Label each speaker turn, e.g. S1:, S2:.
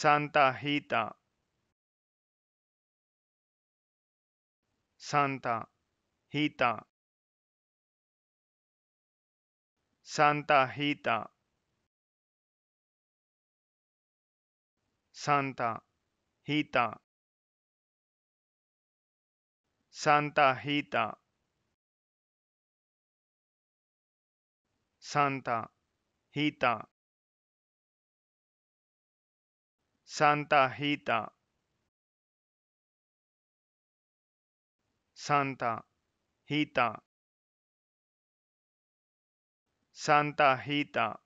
S1: Santa Rita, Santa Rita, Santa Rita, Santa Rita, Santa Rita, Santa Rita. Santa Rita, Santa Rita, Santa Rita.